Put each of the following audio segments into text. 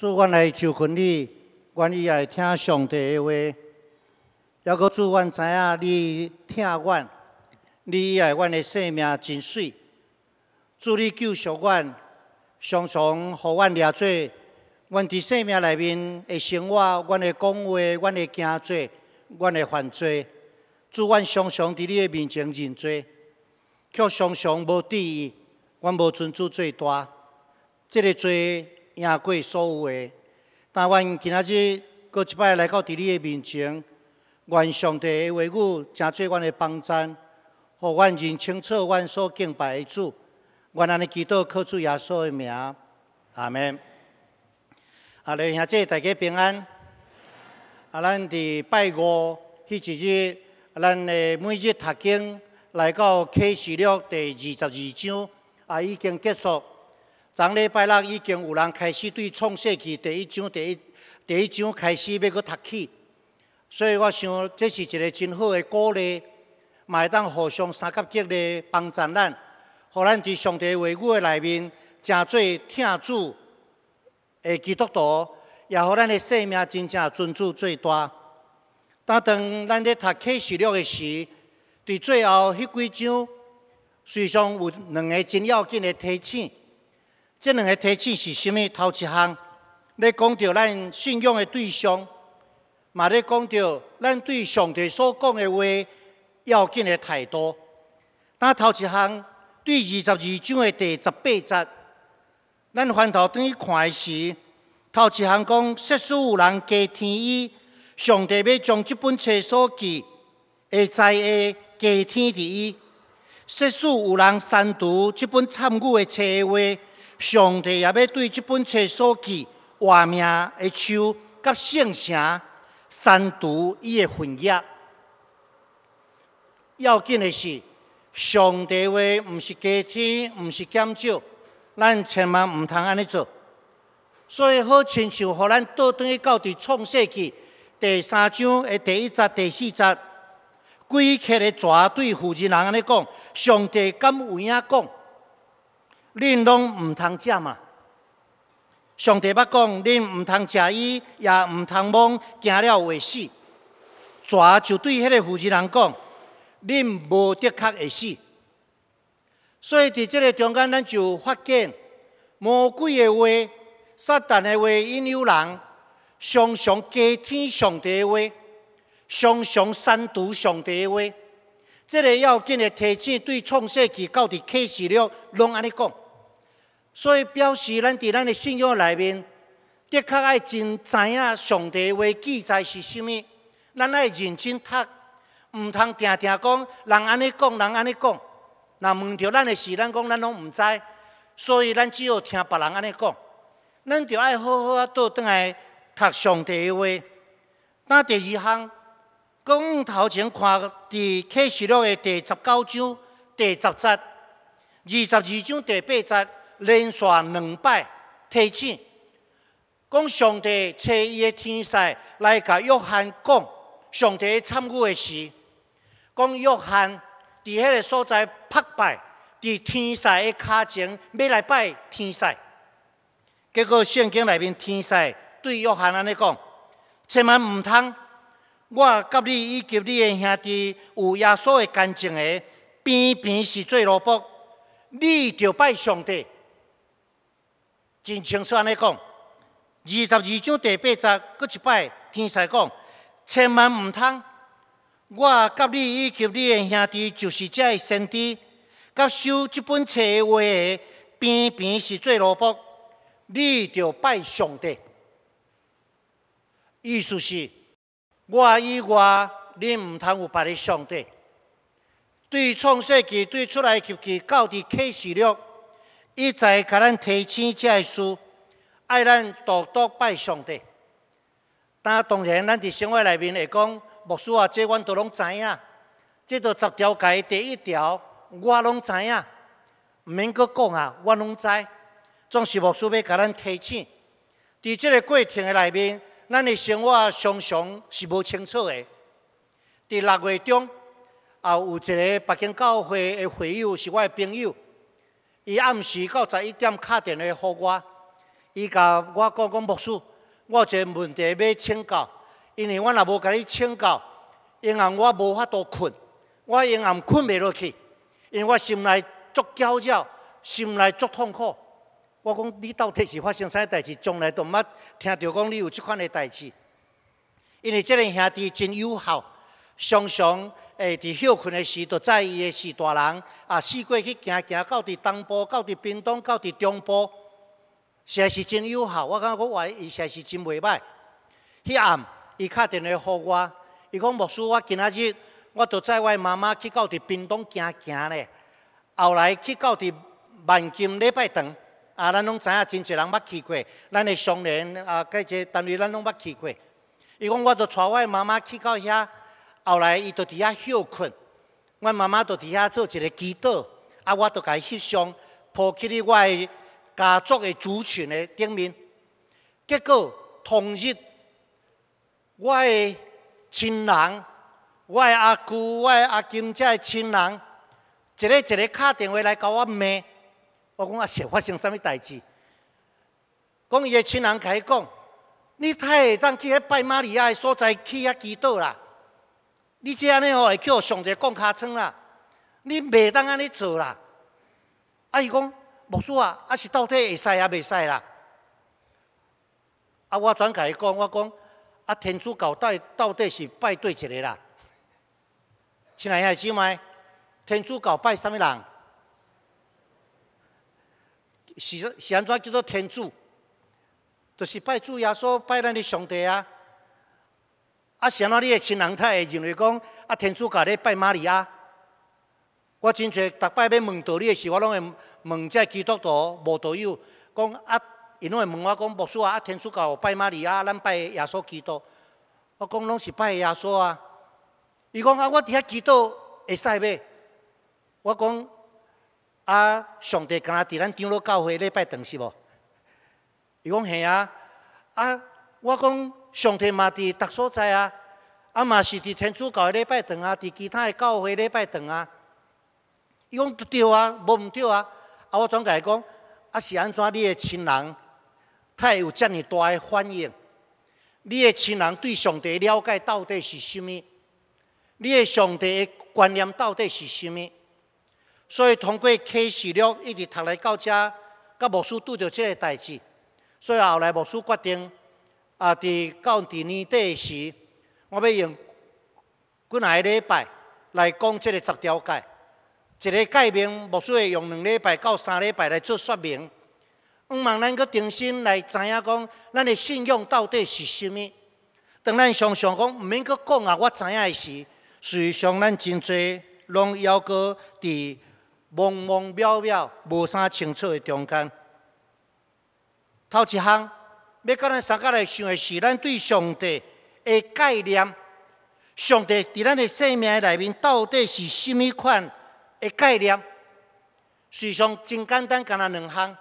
主，愿来求恳你，愿意来听上帝的话，也阁主，愿知影你疼我，你爱阮的性命真水。主，你救赎阮，常常互阮掠做，阮伫性命内面的生活，阮的讲话，阮的行做，阮的犯罪。主，愿常常伫你的面前认罪，却常常无伫意，阮无尊主最大，即个罪。赢过所有的。但愿今仔日，搁一摆来到伫你诶面前，愿上帝的话语正做阮诶帮山，互阮认清楚阮所敬拜诶主，愿安尼祈祷靠主耶稣诶名，阿门。阿联兄姊，大家平安。阿咱伫拜五迄一日，咱诶每日读经来到启示录第二十二章，阿已经结束。昨礼拜六已经有人开始对创世纪第一章、第一第一章开始要阁读起，所以我想，这是一个真好的鼓励，嘛会当互相三角激励，帮助咱，互咱伫上帝话语的内面正做听主，的基督徒，也互咱的生命真正尊主最大。当当咱伫读起时了的时，伫最后迄几章，实际上有两个真要紧的提醒。这两个提示是甚物？头一项，咧讲着咱信仰的对象；嘛咧讲着咱对上帝所讲的话要紧的态度。那头一项，对二十二章的第十八节，咱翻头等去看时，头一项讲：，世事有人皆天意，上帝要将这本册所记的在下加天伫伊；世使有人删除这本参悟的册话。上帝也要对这本《册所记》画面的手甲圣城删除伊的痕迹。要紧的是，上帝话毋是加添，毋是减少，咱千万毋通安尼做。所以好亲像互咱倒转去到伫创世纪第三章的第一节、第四节，鬼刻的谁对负责人安尼讲？上帝敢有影讲？恁拢毋通食嘛？上帝爸讲，恁毋通食伊，也毋通摸，惊了会死。谁就对迄个负责人讲，恁无的确会死。所以伫即个中间，咱就发现魔鬼的话、撒旦的话引诱人，常常加添上帝的话，常常删除上帝的话。这个要紧的提醒，对创世纪到底启示了，拢安尼讲。所以表示咱在咱的信仰里面，的确爱真知影上帝话记载是甚么，咱爱认真读，毋通定定讲人安尼讲，人安尼讲。若问着咱的事，咱讲咱拢毋知，所以咱只有听别人安尼讲。咱就爱好好啊倒转来读上帝的话。那第二项。讲头前看伫启示录的第十九章第十节，二十二章第八节，连续两摆提醒，讲上帝找伊的天使来甲约翰讲，上帝参与的事，讲约翰伫迄个所在拍拜，伫天使的脚前要来拜天使，结果圣经内面天使对约翰安尼讲，千万毋通。我甲你以及你诶兄弟有耶稣诶见证诶，偏偏是做萝卜，你着拜上帝。真清楚安尼讲，二十二章第八节，搁一摆天才讲，千万毋通。我甲你以及你诶兄弟就是遮诶先知，甲收即本册话诶偏偏是做萝卜，你着拜上帝。意思是。我以外，你毋通有别个上帝。对创世纪、对出来嘅奇迹，到底启示录，伊在甲咱提醒，即个事爱咱多多拜上帝。但当然，咱伫生活内面会讲，牧师啊，即阮都拢知影。即都十条街第一条，我拢知影，毋免搁讲啊，我拢知。总是牧师要甲咱提醒。伫即个过程嘅内面。咱的生活常常是无清楚的。伫六月中，也有一个北京教会的会友，是我的朋友。伊暗时到十一点，敲电话给我。伊甲我讲讲牧师，我一个问题要请教。因为我若无甲你请教，因俺我无法多困，我因俺困不落去，因为我心内足焦躁，心内足痛苦。我讲，你到底是发生啥代志？从来都毋捌听到讲你有即款的代志。因为即个兄弟真友好，常常诶，伫休困的时，都在伊的是大人啊，四过去行行，到伫东部，到伫屏东，到伫中部，实在是真友好。我感觉我伊实在是真袂歹。迄暗，伊敲电话呼我，伊讲木叔，我今仔日我都载我妈妈去到伫屏东行行咧，后来去到伫万金礼拜堂。啊，咱拢知影真侪人捌去过，咱的商人啊，介些单位咱拢捌去过。伊讲，我到带我妈妈去到遐，后来伊就伫遐休困。阮妈妈就伫遐做一个祈祷，啊，我就伊翕相，抱起哩我的家族的族群的顶面。结果，同日，我的亲人，我的阿舅、我的阿金这些亲人，一个一个敲电话来甲我骂。我讲啊，是发生什物代志？讲伊个亲人开始讲，你太会当去遐拜玛利亚的所在去遐祈祷啦。你即安尼吼，会叫上帝个贡卡啦。你袂当安尼做啦。啊，伊讲木师啊，啊是到底会使啊袂使啦？啊，我转甲伊讲，我讲啊，天主教到底到底是拜对一个啦。亲爱一姊妹，天主教拜啥物人？是，是安怎叫做天主，就是拜主耶稣、拜咱的上帝啊。啊，是安怎你的亲人太会认为讲，啊，天主教咧拜玛利亚。我真侪，逐摆要问道理的时，我拢会问这基督徒无道友，讲啊，因拢会问我讲，牧师啊，啊，天主教拜玛利亚，咱拜耶稣基督。我讲拢是拜耶稣啊。伊讲啊，我伫遐基督会使袂？我讲。啊！上帝敢若伫咱长老教会礼拜堂是无？伊讲嘿啊！啊，我讲上帝嘛伫逐所在啊，啊嘛是伫天主教的礼拜堂啊，伫其他的教会礼拜堂啊。伊讲对啊，无毋对啊。啊，我转过来讲，啊是安怎？你的亲人，他会有遮尔大的反应？你的亲人对上帝了解到底是甚么？你的上帝观念到底是甚么？所以通过启示录一直读来到遮，甲牧师拄着这个代志，所以后来牧师决定，啊，伫到伫年底时，我要用几个礼拜来讲即个十条诫，一个诫名牧师会用两礼拜到三礼拜来做说明，毋忙咱阁重新来知影讲，咱的信用到底是甚物。当咱常常讲，毋免阁讲啊，我知影的是，随于上咱真侪拢犹阁伫。茫茫渺渺，无啥清楚诶！中间，头一项，要甲咱相加来想诶，是咱对上帝诶概念。上帝伫咱诶生命内面，到底是甚物款诶概念？是上真简单，干那两项。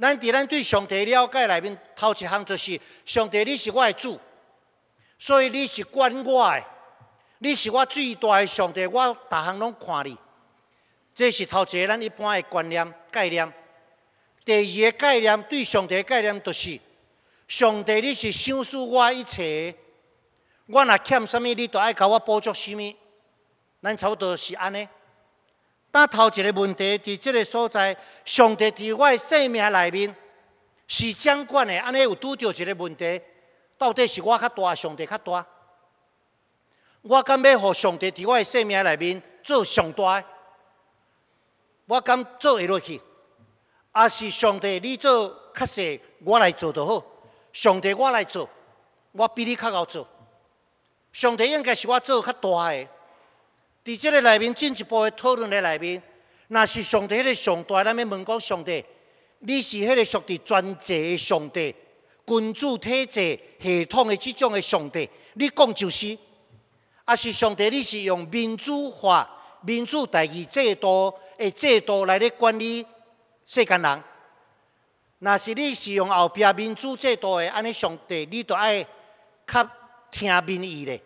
咱伫咱对上帝了解内面，头一项就是上帝，你是我诶主，所以你是管我诶，你是我最大诶上帝，我逐项拢看你。这是头一个咱一般的观念概念。第二个概念对上帝概念，就是上帝你是想输我一切，我若欠什物，你都爱甲我补足什物。咱差不多是安尼。但头一个问题伫即个所在，上帝伫我生命内面是掌管的，安尼有拄到一个问题，到底是我较大，上帝较大？我敢要互上帝伫我生命内面做上大？我敢做会落去，还是上帝？你做较细，我来做就好。上帝，我来做，我比你较会做。上帝应该是我做较大个。伫即个内面进一步的讨论的内面，若是上帝迄个上大。咱要问讲，上帝，你是迄个属于专制的上帝，君主体制系统的即种的上帝，你讲就是。还是上帝，你是用民主化？民主代治制度，的制度来咧管理世间人。若是你是用后壁民主制度的安尼，上帝你就爱较听民意咧，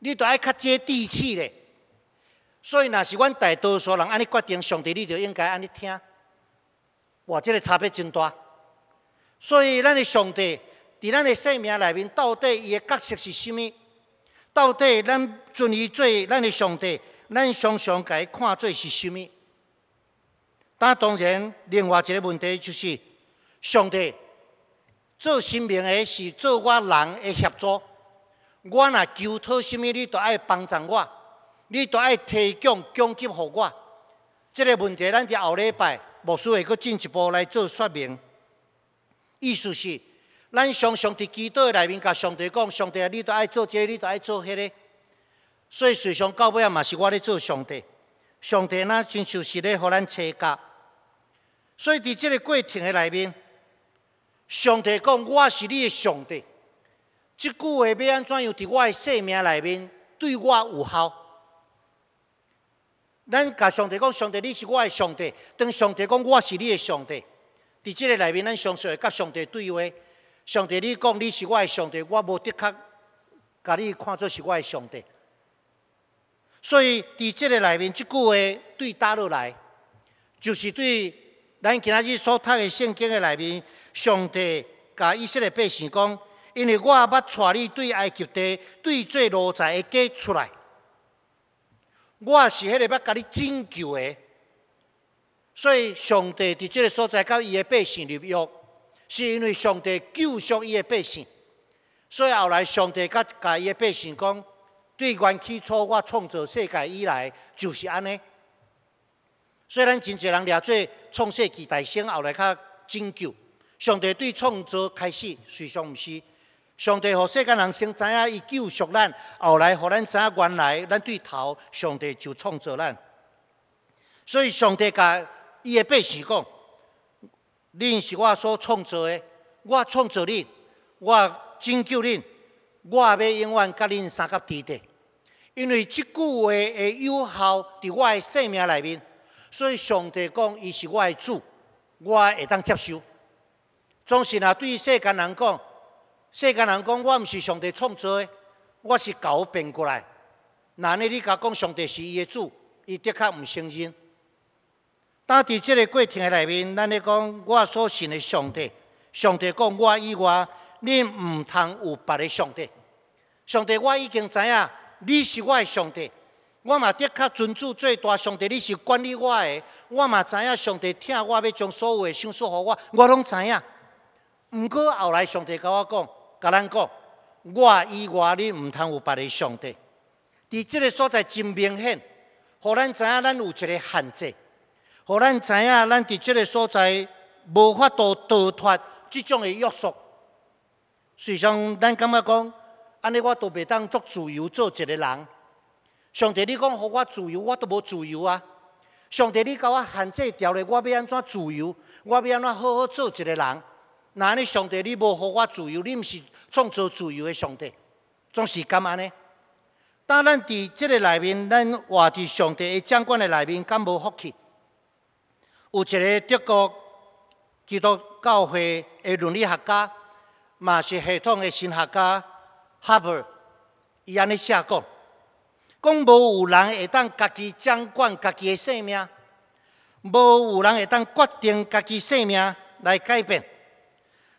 你就爱较接地气咧。所以，若是阮大多数人安尼决定，上帝你就应该安尼听。哇，即个差别真大。所以，咱的上帝伫咱的性命内面，到底伊的角色是甚物？到底咱尊伊做咱的上帝，咱常常该看做是甚物？但当然，另外一个问题就是，上帝做神明的是做我人的协助。我若求讨甚物，你都爱帮助我，你都爱提供供给予我。这个问题，咱伫后礼拜，牧师会佫进一步来做说明。意思是，咱常常伫祈祷个内面，甲上帝讲：上帝，啊，你都爱做个，你都爱做迄个。所以，事实上到尾啊，嘛是我咧做上帝。上帝呐，真就是咧互咱切割。所以伫即个过程的内面，上帝讲：我是你的上帝。即句话要安怎样？伫我的性命内面对我有效。咱甲上帝讲：上帝，你是我的上帝。当上帝讲：我是你的上帝。伫即个内面，咱常常会甲上帝对话。上帝，你讲你是我的上帝，我无的确，甲你看作是我的上帝。所以伫即个内面，即句话对大落来，就是对咱今仔日所读的圣经的内面，上帝甲以色列百姓讲：，因为我也捌带你对埃及地对做奴才的家出来，我也是迄个捌甲你拯救的。所以上帝伫即个所在，甲伊的百姓入约。是因为上帝救赎伊的百姓，所以后来上帝甲伊的百姓讲：，对原起初我创造世界以来就是安尼。所以咱真侪人掠做创世纪大圣，后来较拯救。上帝对创造开始谁上毋是？上帝互世间人生知影伊救赎咱，后来互咱知影原来咱对头，上帝就创造咱。所以上帝甲伊的百姓讲。恁是我所创造的，我创造恁，我拯救恁，我也要永远甲恁三合地带。因为即句话的有效伫我的生命里面，所以上帝讲伊是我的主，我会当接受。总是若对世间人讲，世间人讲我毋是上帝创造的，我是狗变过来。那呢，你甲讲上帝是伊的主，伊的确毋承认。打伫即个过程诶内面，咱咧讲我所信诶上帝，上帝讲我以外，恁毋通有别个上帝。上帝我已经知影，你是我诶上帝，我嘛的确尊主最大。上帝你是管理我诶，我嘛知影上帝听我要将所有诶想说和我，我拢知影。毋过后来上帝甲我讲，甲咱讲，我以外你毋通有别个上帝。伫即个所在真明显，互咱知影咱有一个限制。互咱知影，咱伫即个所在无法度逃脱即种诶约束。虽上，咱感觉讲，安尼我都袂当作自由做一个人。上帝，你讲互我自由，我都无自由啊！上帝，你甲我限制条例，我要安怎自由？我要安怎好好做一个人？那安尼，上帝，你无互我自由，你毋是创造自由诶上帝？总是感安尼。当咱伫即个内面，咱活伫上帝诶掌管诶内面，敢无福气？有一个德国基督教会的伦理学家，嘛是系统的神学家哈伯，伊安尼写讲，讲无有人会当家己掌管家己的性命，无有人会当决定家己性命来改变。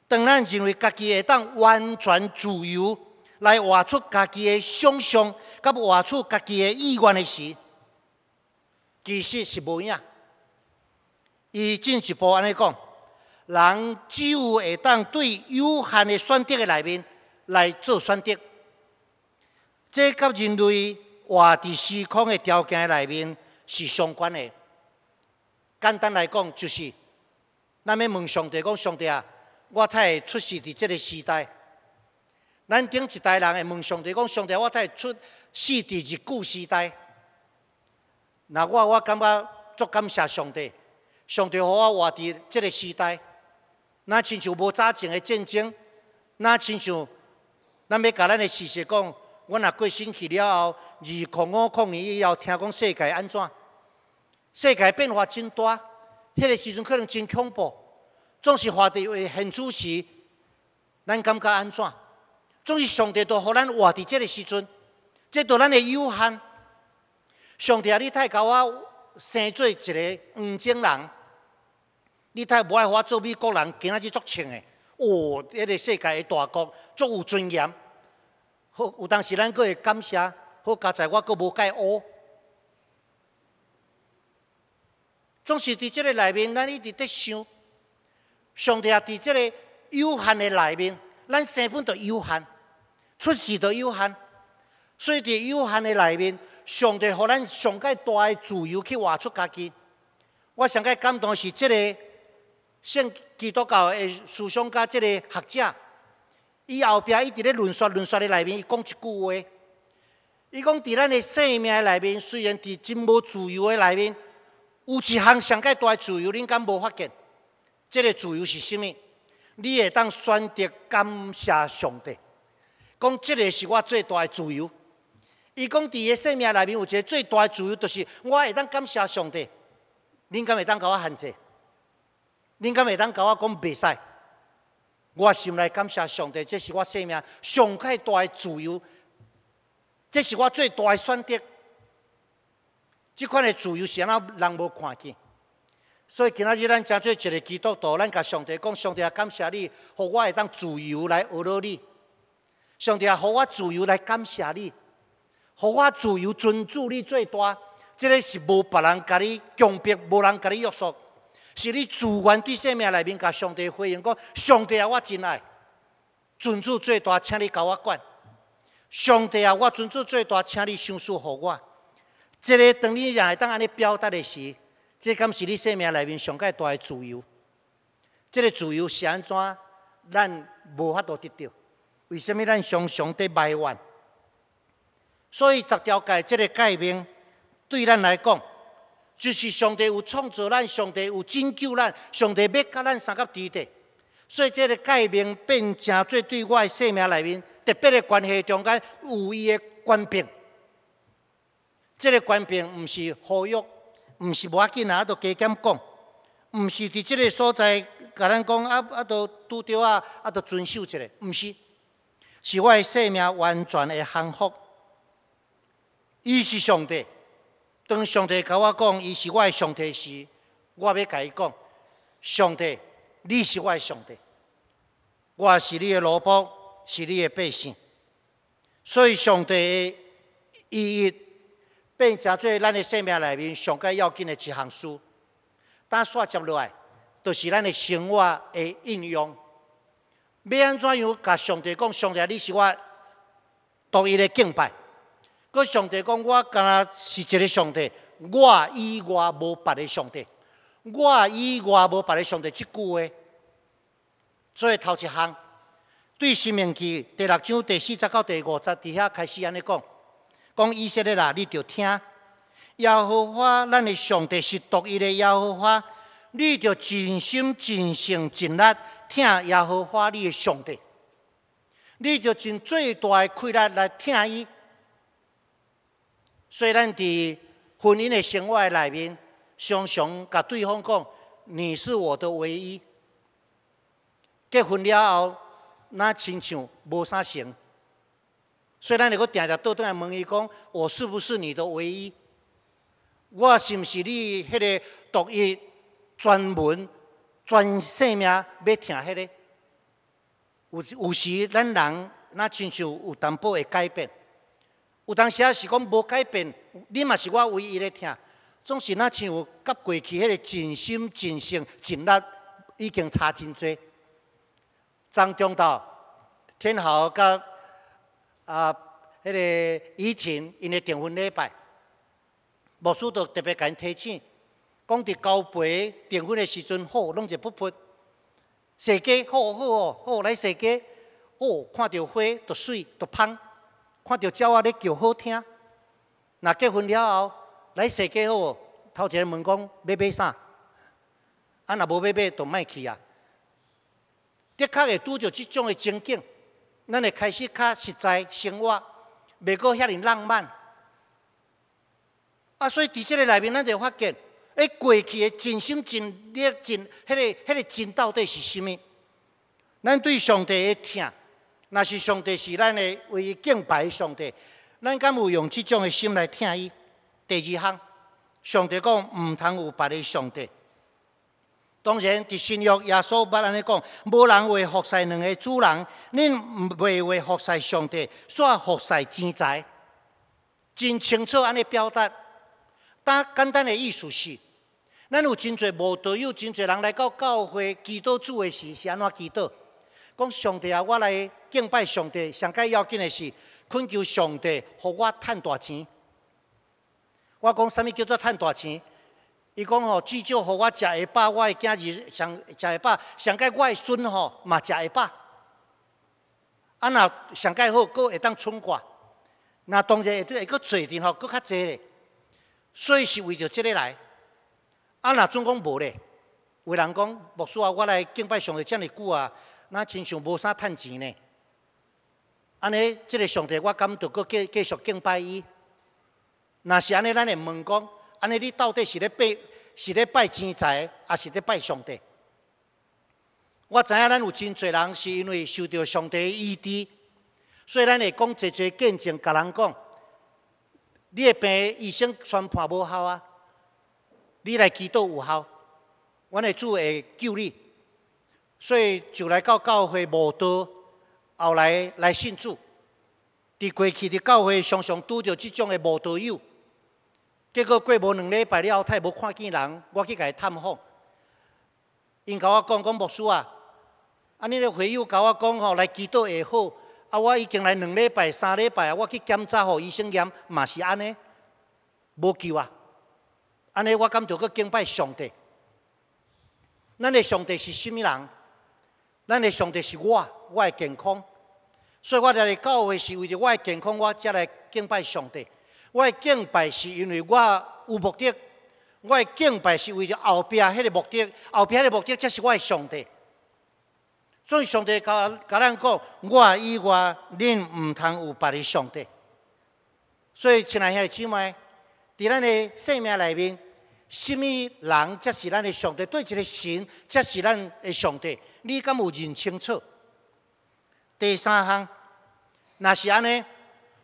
当咱认为家己会当完全自由来活出家己的想象，甲活出家己的意愿的时，其实是无影。伊进一步安尼讲，人只有会当对有限的选择的内面来做选择，这甲人类活伫时空的条件内面是相关的。简单来讲，就是咱要问上帝讲，上帝啊，我才会出世伫即个时代，咱顶一代人会问上帝讲，上帝，我才会出世伫日久时代。那我我感觉足感谢上帝。上帝好，我活在即个时代，那亲像无早前的战争，那亲像咱要甲咱的事实讲，阮若过身去了后，二零五零年以后，听讲世界安怎？世界变化真大，迄个时阵可能真恐怖。总是活在现主时，咱感觉安怎？总是上帝都互咱活在即个时阵，即对咱的有限。上帝啊，你太好，我生做一个黄种人。你太无爱我做美国人，今仔日足穿的，哦，迄个世界诶大国，足有尊严。好，有当时咱阁会感谢，好加在我阁无解乌。总是伫即个内面，咱一直伫想，上帝啊，伫即个有限诶内面，咱生份着有限，出世着有限，所以伫有限诶内面，上帝互咱上界大诶自由去活出家己。我上界感动是即个。圣基督教的思想，家这个学者，伊后壁伊伫咧论述论述的内面，伊讲一句话，伊讲伫咱的生命内面，虽然伫真无自由的内面，有一项上界大的自由，你敢无发现？这个自由是甚么？你会当选择感谢上帝，讲这个是我最大的自由。伊讲伫个生命内面有一个最大的自由，就是我会当感谢上帝，你敢会当甲我限制？你敢会当甲我讲袂使？我心内感谢上帝，这是我生命上开大的自由，这是我最大的选择。即款的自由是哪人无看见？所以今仔日咱正做一个基督徒，咱甲上帝讲，上帝也感谢你，互我会当自由来服劳你。上帝也互我自由来感谢你，互我自由尊主你最大。这个是无别人甲你强迫，无人甲你约束。是你自愿对生命内面，甲上帝回应，讲上帝啊，我真爱，尊主最大，请你教我管。上帝啊，我尊主最大，请你相恕乎我。这个当你来当安尼表达的是，这个、是你生命内面上界大的自由。这个自由是安怎，咱无法度得到。为什么咱常常伫埋怨？所以十条界这个界面对咱来讲。就是上帝有创造咱，上帝有拯救咱，上帝要甲咱上到天顶，所以这个改变变成做对我的生命内面特别的关系中间有意的关变。这个关变毋是呼吁，毋是无要紧啊，都加减讲，毋是伫即个所在甲咱讲啊啊都拄着啊啊都遵守一下，毋是，是我的生命完全的幸福，伊是上帝。当上帝甲我讲，伊是我的上帝时，我要甲伊讲：上帝，你是我的上帝，我是你的老婆，是你的百姓。所以，上帝的意义变成做咱的生命内面上加要紧的一项事。但续接落来，就是咱的生活的应用。要安怎样甲上帝讲？上帝，你是我独一的敬拜。哥，上帝讲，我敢若是一个上帝，我以外无别个上帝，我以外无别个上帝。即句话做头一项，对生命期第六章第四十到第五十，伫遐开始安尼讲，讲以色列啦，你著听耶和华咱的上帝是独一的耶和华，你著尽心尽性尽力听耶和华你的上帝，你著尽最大嘅气力来听伊。虽然伫婚姻的生活内面，常常甲对方讲“你是我的唯一”，结婚了后，那亲像无啥像。所以，咱如果定常倒转来问伊讲：“我是不是你的唯一？我是毋是你迄个独一、专门、全性命要听迄个？”有有时，咱人那亲像有淡薄的改变。有当时啊是讲无改变，你嘛是我唯一的听，总是呾像甲过去迄个尽心尽性尽力已经差真多。张中道、天豪甲啊迄个怡婷因咧订婚礼拜，无须都特别甲因提醒，讲伫交陪订婚的时阵好，拢者不拨。西街好好哦，哦来西街，哦看到花都水都香。看到鸟仔咧叫好听，那结婚了后来设计好头头个问讲要买啥？啊，若无要买，就卖去啊！的确会拄着这种的情景，咱会开始较实在生活，未过遐尼浪漫。啊，所以伫这个内面，咱就发现，诶，过去的尽心尽力、尽，迄个、迄个尽，到底是啥物？咱对上帝的疼，那是上帝是咱的唯一敬拜上帝，咱敢有用这种的心来听伊？第二项，上帝讲毋通有别的上帝。当然，伫新约耶稣别安尼讲，无人为服侍两个主人，恁未会为服侍上帝，煞服侍钱财。真清楚安尼表达，呾简单的意思是，咱有真侪无道有真侪人来到教会祈祷主的时是安怎祈祷？讲上帝啊，我来敬拜上帝。上届要紧的是，恳求上帝，互我赚大钱。我讲什物叫做赚大钱？伊讲吼，至少互我食下饱，我今日上食下饱。上届我的孙吼嘛食下饱。啊，若上届好，阁会当存寡。那当然会得会阁做点吼，阁较济咧。所以是为着即个来。啊，若总讲无咧，有人讲，莫说啊，我来敬拜上帝，遮尼久啊。那亲像无啥趁钱呢？安尼，即个上帝，我敢要阁继继续敬拜伊。若是安尼，咱会问讲，安尼你到底是咧拜，是咧拜钱财，还是咧拜上帝？我知影咱有真侪人是因为受着上帝的医治，所以咱会讲一些见证，甲人讲，你的病医生宣判无效啊，你来祈祷有效，阮的主会救你。所以就来到教会无道，后来来信主。伫过去伫教会常常拄着这种的无道友，结果过无两礼拜了，太无看见人，我去家探访。因甲我讲讲莫输啊！啊，你个会友甲我讲吼，来祈祷会好。啊，我已经来两礼拜、三礼拜，啊，我去检查吼，医生验嘛是安尼，无救啊！安尼我感觉去敬拜上帝。咱的上帝是甚物人？咱的上帝是我，我的健康，所以我来教会是为着我的健康，我才来敬拜上帝。我的敬拜是因为我有目的，我的敬拜是为着后壁迄个目的，后壁迄个目的才是我的上帝。所以上帝甲甲咱讲，我以外，恁毋通有别的上帝。所以，亲爱的姊妹，在咱的性命内面，什物人则是咱的上帝？对一个神，则是咱的上帝。你敢有认清楚？第三项，若是安尼。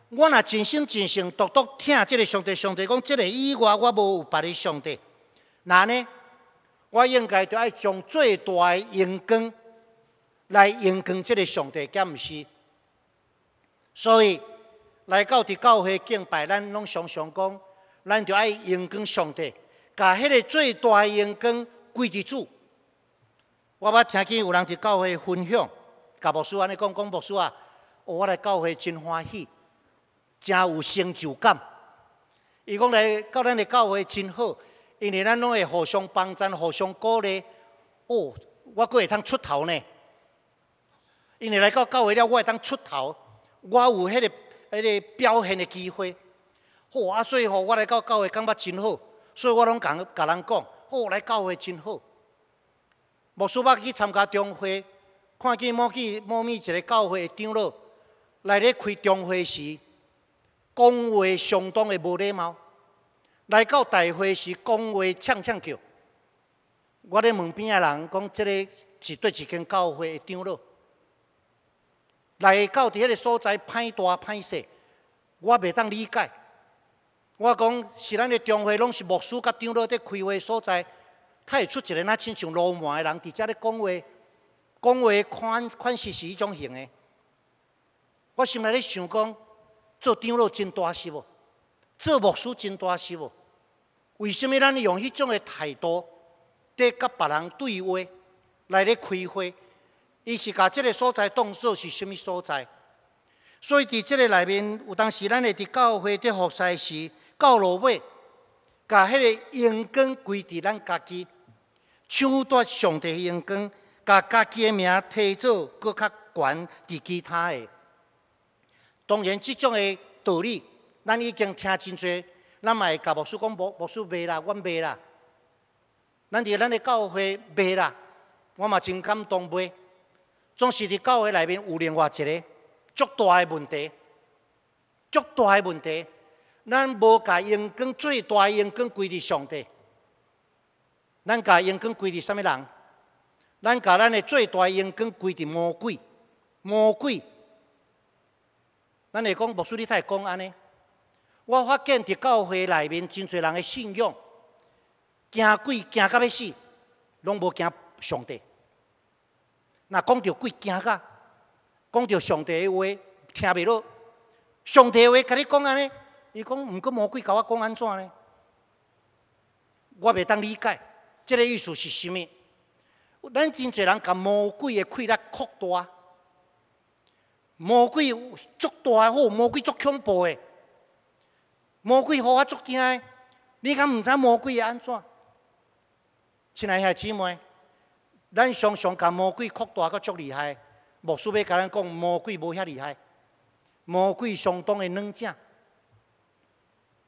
我若真心真诚，独独听即个上帝，上帝讲即个以外，我无有别的上帝。那呢，我应该着爱用最大的荣光来荣光即个上帝，敢毋是？所以来到伫教会敬拜，咱拢常常讲，咱着爱阳光上帝。甲迄个最大的阳光规滴主。我捌听见有人伫教会分享，甲牧师安尼讲，讲牧师啊，哦，我来教会真欢喜，真有成就感。伊讲来到咱的教会真好，因为咱拢会互相帮助、互相鼓励。哦，我阁会当出头呢，因为来到教会了，我会当出头，我有迄个迄个表现的机会。哇，所以吼，我来到教会感觉真好。所以我拢讲，甲人讲，哦，来教会真好。无书包去参加中会，看见某记某咪一个教会的长老，来咧开中会时，讲话相当的无礼貌；来到大会时，讲话呛呛叫。我咧门边啊人讲，即个是对一间教会的长老，来到伫迄个所在，歹大歹小，我袂当理解。我讲是咱的中会，拢是牧师甲长老在开会所在。他会出一个那亲像罗马的人，伫遮咧讲话，讲话款款式是迄种型的。我心内咧想讲，做长老真大是无，做牧师真大是无。为什物咱用迄种的态度在甲别人对话来咧开会？伊是甲即个所在当做是甚物所在？所以伫即个内面，有当时咱的伫教会伫服侍时，到路尾，把迄个恩光归伫咱家己，抢夺上帝恩光，把家己的名提做搁较悬，伫其他的。当然，即种的道理，咱已经听真侪，咱嘛会甲牧师讲牧牧师卖啦，阮卖啦。咱伫咱的教会卖啦，我嘛真感动卖。总是伫教会内面有另外一个足大的问题，足大的问题。咱无甲勇光最大勇光归伫上帝，咱甲勇光归伫啥物人？咱甲咱的最大勇光归伫魔鬼，魔鬼。咱会讲，莫说你太讲安尼。我发现伫教会内面真侪人的信仰，惊鬼惊到要死，拢无惊上帝。若讲着鬼惊到，讲着上帝话听袂落，上帝话甲你讲安尼。伊讲毋过魔鬼甲我讲安怎呢？我袂当理解，即个意思是啥物？咱真侪人甲魔鬼的气力扩大，魔鬼足大个好，魔鬼足恐怖的，魔鬼互我足惊的。你敢毋知魔鬼会安怎？亲爱个姊妹，咱常常甲魔鬼扩大够足厉害，牧师要甲咱讲魔鬼无遐厉害，魔鬼相当的软正。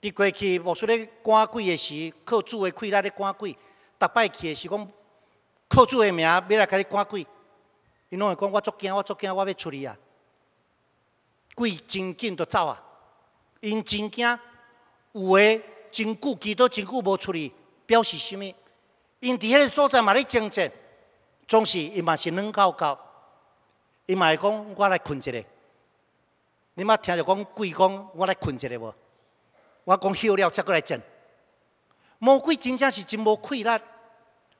伫过去无出咧赶鬼的时，靠主的气来咧赶鬼；，逐摆去的时，讲靠主的名，要来甲你赶鬼。因拢会讲，我足惊，我足惊，我要出去啊！鬼真紧就走啊！因真惊，有的真久，几多真久无出去，表示啥物？因伫迄个所在嘛咧挣扎，总是伊嘛是软膏膏，伊嘛会讲，我来困一下。你嘛听着讲鬼讲，我来困一下无？我讲休了才过来整，魔鬼真正是真无愧力，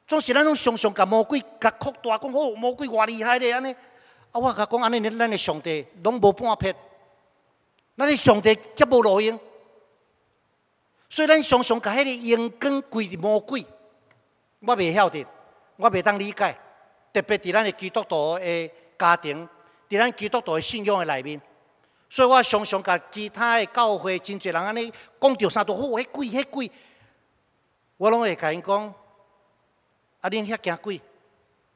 总是咱拢常常甲魔鬼甲扩大，讲哦魔鬼偌厉害咧，安尼，啊我甲讲安尼，咱的上帝拢无半撇，咱的上帝则无路用，所以咱常常甲迄个阴间归是魔鬼，我袂晓得，我袂当理解，特别伫咱的基督徒的家庭，在咱基督徒的信仰的内面。所以我常常甲其他的教会真侪人安尼讲着三都好，迄贵迄贵，我拢会甲因讲，啊恁遐惊鬼，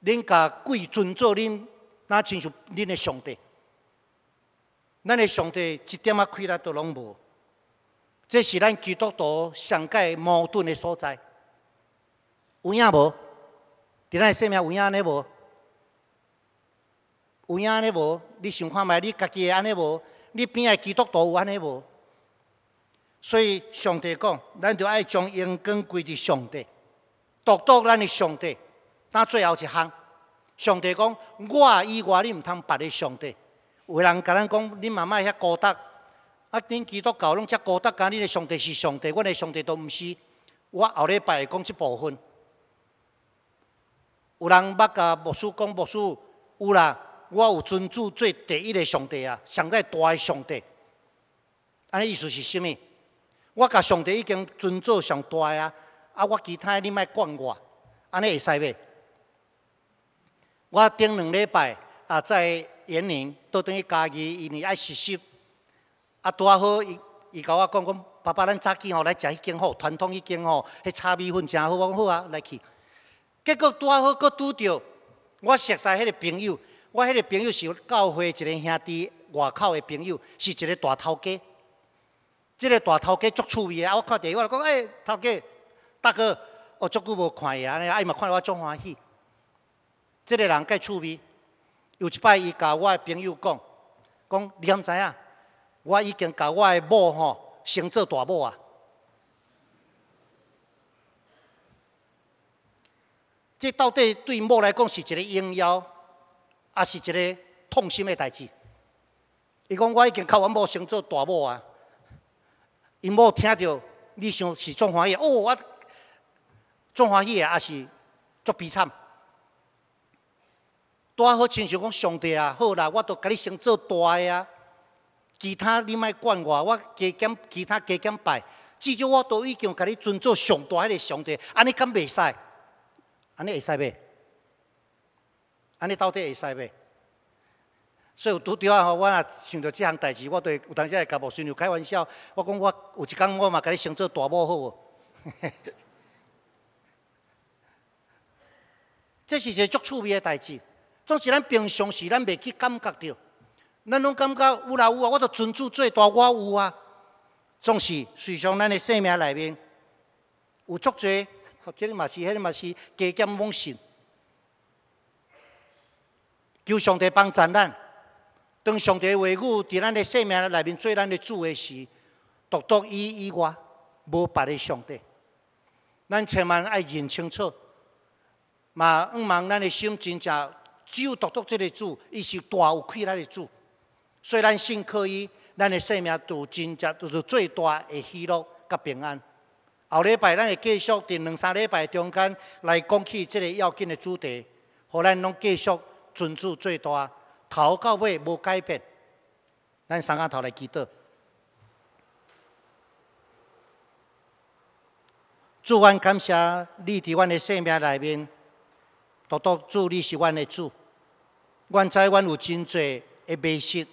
恁甲鬼尊做恁那亲像恁的上帝，咱的上帝一点仔亏力都拢无，这是咱基督徒上界矛盾的所在，有影无？伫咱生命有影尼无？有影尼无？你想看觅你家己的安尼无？你边爱基督徒有安尼无？所以上帝讲，咱就爱将因跟归伫上帝，独独咱的上帝。呾最后一项，上帝讲，我以外你毋通别个上帝。有人甲咱讲，恁妈妈遐高德，啊，恁基督教拢遮高德，讲你的上帝是上帝，阮的上帝都毋是。我后礼拜讲一部分。有人捌甲牧师讲，牧师有啦。我有尊主做第一个上帝啊，上个大的上帝。安尼意思是啥物？我甲上帝已经尊做上大啊，啊，我其他你莫管我，安尼会使袂？我顶两礼拜啊，在延宁倒等于家己，因为爱实习。啊，拄啊好伊伊甲我讲讲，爸爸咱早起吼来食迄间吼传统迄间吼，迄炒米粉诚好，我讲好啊，来去。结果拄啊好佫拄着我熟悉迄个朋友。我迄个朋友是教会一个兄弟，外口的朋友是一个大头家。这个大头家足趣味啊！我看电我就讲，哎，头家大哥，我足久无看伊安啊，伊嘛看我足欢喜。这个人够趣味。有一摆，伊甲我朋友讲，讲你安知影，我已经甲我诶某吼成做大某啊。这到底对某来讲是一个荣耀？啊，是一个痛心的代志。伊讲，我已经靠阮某生做大某啊。因某听着你想是怎欢喜？哦，我怎欢喜的啊？是足悲惨。大好，亲像讲上帝啊，好啦，我都甲你先做大啊。其他你莫管我，我加减其他加减拜，至少我都已经甲你尊做上大迄个上帝。安尼敢袂使？安尼会使袂？你到底会使袂？所以拄着啊，我若想到即项代志，我都有当会甲无先有开玩笑，我讲我有一工我嘛甲你想做大某好无？这是一个足趣味的代志，总是咱平常时咱袂去感觉着，咱拢感觉有啦有啊，我都专注最大我有啊。总是随上咱的性命内面有足多，这里嘛是，迄个嘛是，加减妄想。求上帝帮咱，当上帝话语伫咱的生命内面，做咱的主的时，独独伊以外无别的上帝。咱千万爱认清楚，嘛毋忙咱的心真正只有独独即个主，伊是大有亏咱的主。所以咱信可以，咱的生命就真正就是最大的喜乐和平安。后礼拜咱会继续伫两三礼拜中间来讲起即个要紧的主题，互咱拢继续。尊主最大，头到尾无改变。咱三下头来祈祷。主，愿感谢你伫阮的生命内面独独主，你是阮的主。阮知阮有真多会迷失，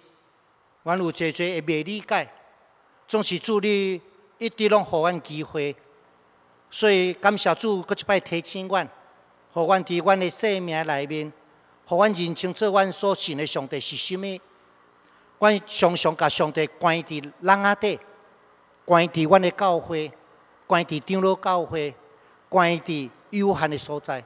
阮有真多会未理解，总是主你一直拢予阮机会。所以感谢主，佫一摆提醒阮，予阮伫阮的生命内面。互阮认清楚阮所信的上帝是甚物。阮常常甲上帝关伫人仔底，关伫阮的教会，关伫长老教会，关伫有限的所在。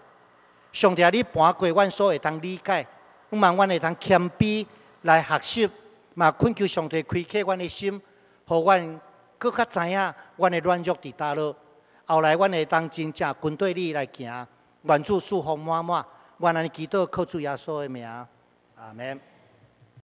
上帝啊，你搬过阮所会当理解，毋盲阮会当谦卑来学习，嘛恳求上帝开启阮的心，互阮更较知影阮的软弱伫叨落。后来阮会当真正军队里来行，愿主四方满满。我尼祈祷靠住耶稣的名，阿门。